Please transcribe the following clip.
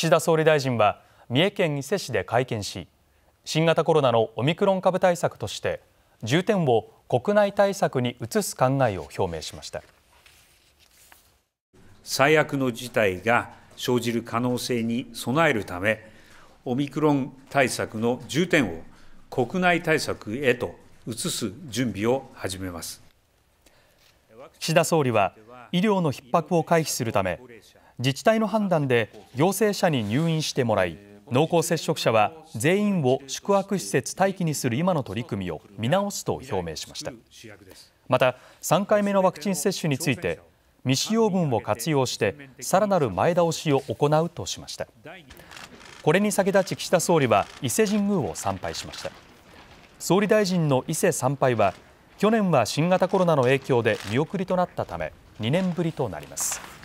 岸田総理大臣は三重県伊勢市で会見し新型コロナのオミクロン株対策として重点を国内対策に移す考えを表明しました最悪の事態が生じる可能性に備えるためオミクロン対策の重点を国内対策へと移す準備を始めます岸田総理は医療の逼迫を回避するため自治体の判断で陽性者に入院してもらい濃厚接触者は全員を宿泊施設待機にする今の取り組みを見直すと表明しましたまた3回目のワクチン接種について未使用分を活用してさらなる前倒しを行うとしましたこれに先立ち岸田総理は伊勢神宮を参拝しました総理大臣の伊勢参拝は去年は新型コロナの影響で見送りとなったため2年ぶりとなります